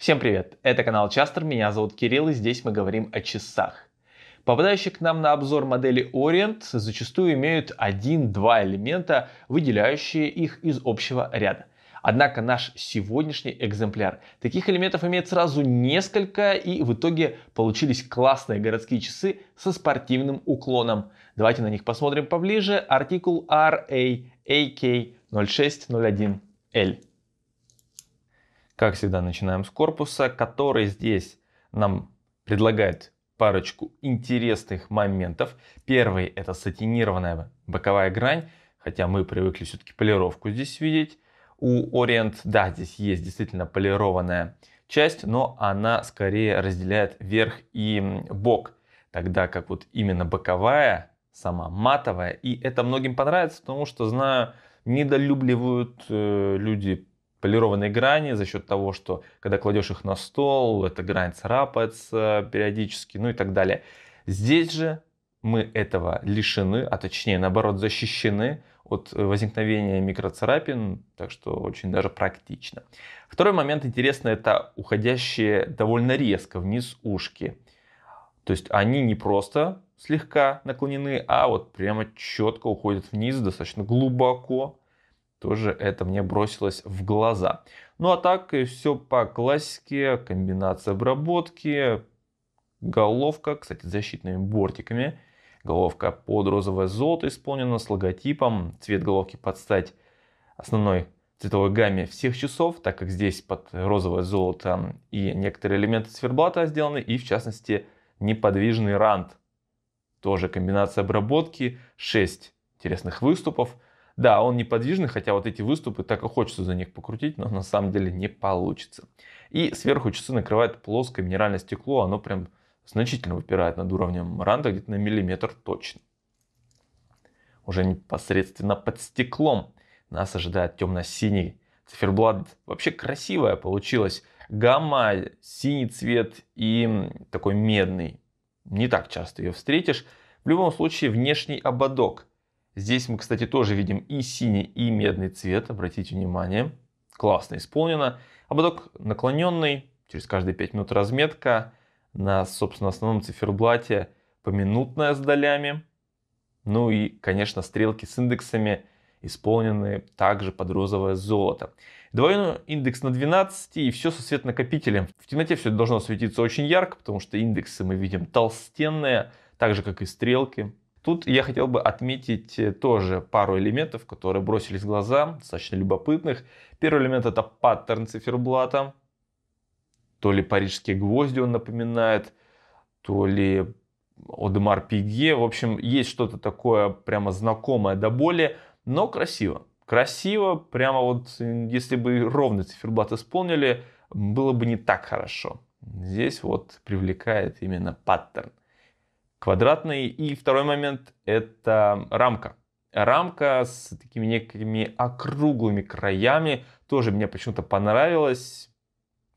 Всем привет! Это канал Частер, меня зовут Кирилл и здесь мы говорим о часах. Попадающие к нам на обзор модели Orient зачастую имеют один-два элемента, выделяющие их из общего ряда. Однако наш сегодняшний экземпляр таких элементов имеет сразу несколько и в итоге получились классные городские часы со спортивным уклоном. Давайте на них посмотрим поближе. Артикул RA AK0601L. Как всегда, начинаем с корпуса, который здесь нам предлагает парочку интересных моментов. Первый это сатинированная боковая грань, хотя мы привыкли все-таки полировку здесь видеть. У Orient, да, здесь есть действительно полированная часть, но она скорее разделяет верх и бок, тогда как вот именно боковая, сама матовая, и это многим понравится, потому что, знаю, недолюбливают э, люди полированные грани за счет того, что когда кладешь их на стол, эта грань царапается периодически, ну и так далее. Здесь же мы этого лишены, а точнее наоборот защищены от э, возникновения микроцарапин, так что очень даже практично. Второй момент интересный, это уходящие довольно резко вниз ушки. То есть они не просто слегка наклонены, а вот прямо четко уходят вниз, достаточно глубоко тоже это мне бросилось в глаза. Ну а так все по классике, комбинация обработки, головка, кстати, с защитными бортиками. Головка под розовое золото исполнена с логотипом. Цвет головки под стать основной цветовой гамме всех часов, так как здесь под розовое золото и некоторые элементы циферблата сделаны, и в частности неподвижный рант. Тоже комбинация обработки, 6 интересных выступов – да, он неподвижный, хотя вот эти выступы, так и хочется за них покрутить, но на самом деле не получится. И сверху часы накрывает плоское минеральное стекло, оно прям значительно выпирает над уровнем маранта, где-то на миллиметр точно. Уже непосредственно под стеклом нас ожидает темно-синий циферблат. Вообще красивая получилась гамма, синий цвет и такой медный. Не так часто ее встретишь. В любом случае внешний ободок Здесь мы, кстати, тоже видим и синий, и медный цвет. Обратите внимание. Классно исполнено. Ободок наклоненный. Через каждые 5 минут разметка. На, собственно, основном циферблате поминутная с долями. Ну и, конечно, стрелки с индексами исполнены также под розовое золото. Двойной индекс на 12 и все со светнакопителем. В темноте все должно светиться очень ярко, потому что индексы мы видим толстенные, так же как и стрелки. Тут я хотел бы отметить э, тоже пару элементов, которые бросились в глаза, достаточно любопытных. Первый элемент это паттерн циферблата. То ли парижские гвозди он напоминает, то ли Одемар Пиге. В общем, есть что-то такое прямо знакомое до боли, но красиво. Красиво, прямо вот если бы ровный циферблат исполнили, было бы не так хорошо. Здесь вот привлекает именно паттерн квадратные И второй момент – это рамка. Рамка с такими некими округлыми краями тоже мне почему-то понравилась.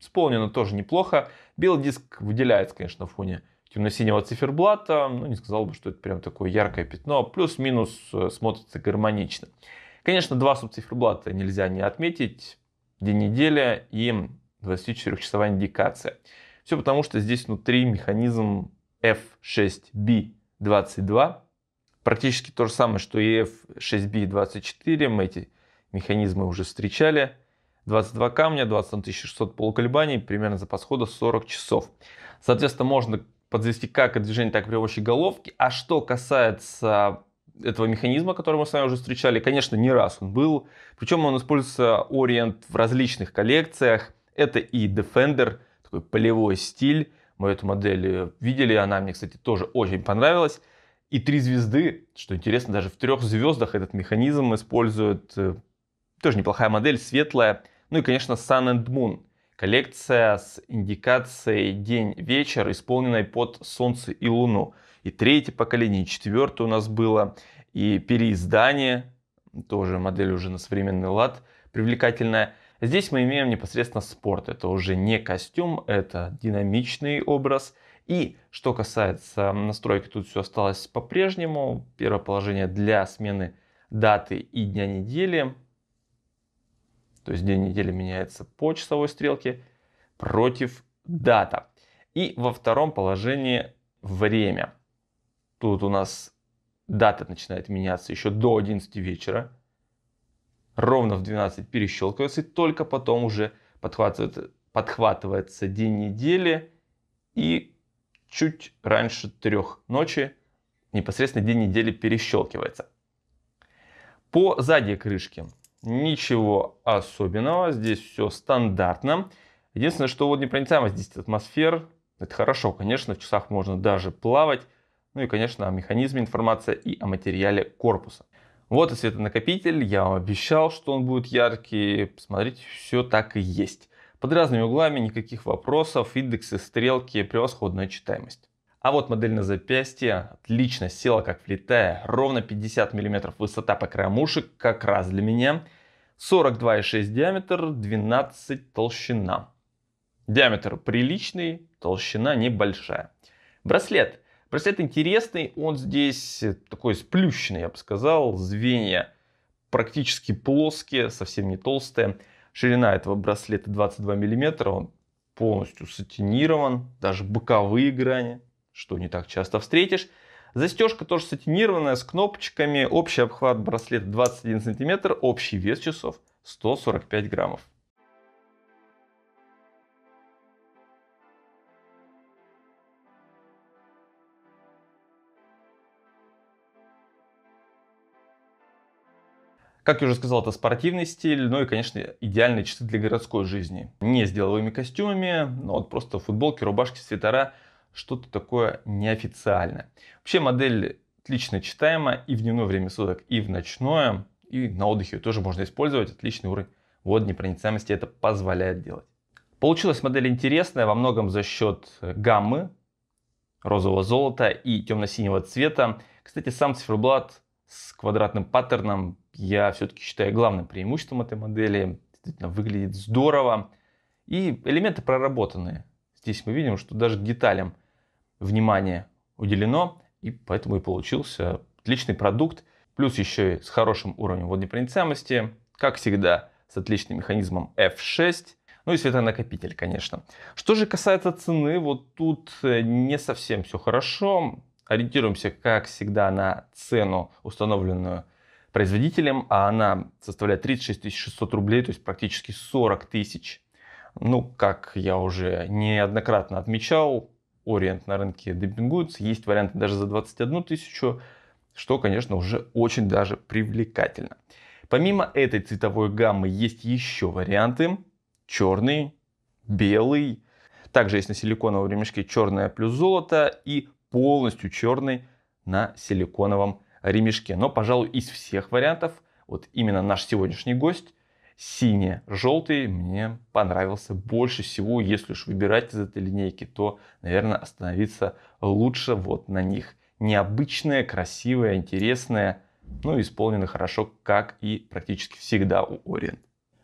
Исполнено тоже неплохо. Белый диск выделяется, конечно, на фоне темно-синего циферблата. Ну, не сказал бы, что это прям такое яркое пятно. Плюс-минус э, смотрится гармонично. Конечно, два субциферблата нельзя не отметить. День неделя и 24-часовая индикация. Все потому, что здесь внутри механизм F6B22. Практически то же самое, что и F6B24. Мы эти механизмы уже встречали. 22 камня, 21600 полуколебаний, примерно запас хода 40 часов. Соответственно, можно подвести как движение, так и при помощи головки. А что касается этого механизма, который мы с вами уже встречали, конечно, не раз он был. Причем он используется Orient в различных коллекциях. Это и Defender, такой полевой стиль мы эту модель э, видели, она мне, кстати, тоже очень понравилась. И три звезды, что интересно, даже в трех звездах этот механизм используют. Э, тоже неплохая модель, светлая. Ну и, конечно, Sun and Moon. Коллекция с индикацией день-вечер, исполненной под солнце и луну. И третье поколение, и четвертое у нас было. И переиздание, тоже модель уже на современный лад, привлекательная. Здесь мы имеем непосредственно спорт. Это уже не костюм, это динамичный образ. И что касается настройки, тут все осталось по-прежнему. Первое положение для смены даты и дня недели. То есть день недели меняется по часовой стрелке против дата. И во втором положении время. Тут у нас дата начинает меняться еще до 11 вечера ровно в 12 перещелкивается, и только потом уже подхватывает, подхватывается день недели и чуть раньше трех ночи непосредственно день недели перещелкивается. По задней крышке ничего особенного, здесь все стандартно. Единственное, что вот непроницаемость 10 атмосфер, это хорошо, конечно, в часах можно даже плавать. Ну и, конечно, о механизме информация и о материале корпуса. Вот и светонакопитель, я вам обещал, что он будет яркий, посмотрите, все так и есть. Под разными углами никаких вопросов, индексы, стрелки, превосходная читаемость. А вот модель на запястье отлично села как влетая, ровно 50 мм высота по краям ушек, как раз для меня. 42,6 диаметр, 12 толщина. Диаметр приличный, толщина небольшая. Браслет Браслет интересный, он здесь такой сплющенный, я бы сказал, звенья практически плоские, совсем не толстые. Ширина этого браслета 22 мм, он полностью сатинирован, даже боковые грани, что не так часто встретишь. Застежка тоже сатинированная, с кнопочками, общий обхват браслета 21 см, общий вес часов 145 граммов. Как я уже сказал, это спортивный стиль, ну и, конечно, идеальные часы для городской жизни. Не с деловыми костюмами, но вот просто футболки, рубашки, свитера, что-то такое неофициальное. Вообще модель отлично читаема и в дневное время суток, и в ночное, и на отдыхе тоже можно использовать. Отличный уровень водонепроницаемости это позволяет делать. Получилась модель интересная во многом за счет э, гаммы розового золота и темно-синего цвета. Кстати, сам циферблат с квадратным паттерном я все-таки считаю главным преимуществом этой модели. Действительно, выглядит здорово. И элементы проработанные. Здесь мы видим, что даже деталям внимание уделено, и поэтому и получился отличный продукт. Плюс еще и с хорошим уровнем водонепроницаемости, как всегда, с отличным механизмом F6, ну и светонакопитель, конечно. Что же касается цены, вот тут э, не совсем все хорошо. Ориентируемся, как всегда, на цену, установленную производителем, а она составляет 36 600 рублей, то есть практически 40 тысяч. Ну, как я уже неоднократно отмечал, Ориент на рынке демпингуется, есть варианты даже за 21 тысячу, что, конечно, уже очень даже привлекательно. Помимо этой цветовой гаммы есть еще варианты. Черный, белый. Также есть на силиконовом ремешке черное плюс золото и полностью черный на силиконовом ремешке. Но, пожалуй, из всех вариантов, вот именно наш сегодняшний гость, сине-желтый мне понравился больше всего. Если уж выбирать из этой линейки, то, наверное, остановиться лучше вот на них. Необычное, красивое, интересное, ну, и исполнено хорошо, как и практически всегда у Orient.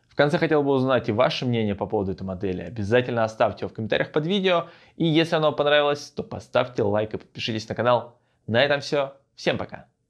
В конце хотел бы узнать и ваше мнение по поводу этой модели. Обязательно оставьте его в комментариях под видео. И если оно понравилось, то поставьте лайк и подпишитесь на канал. На этом все. Всем пока.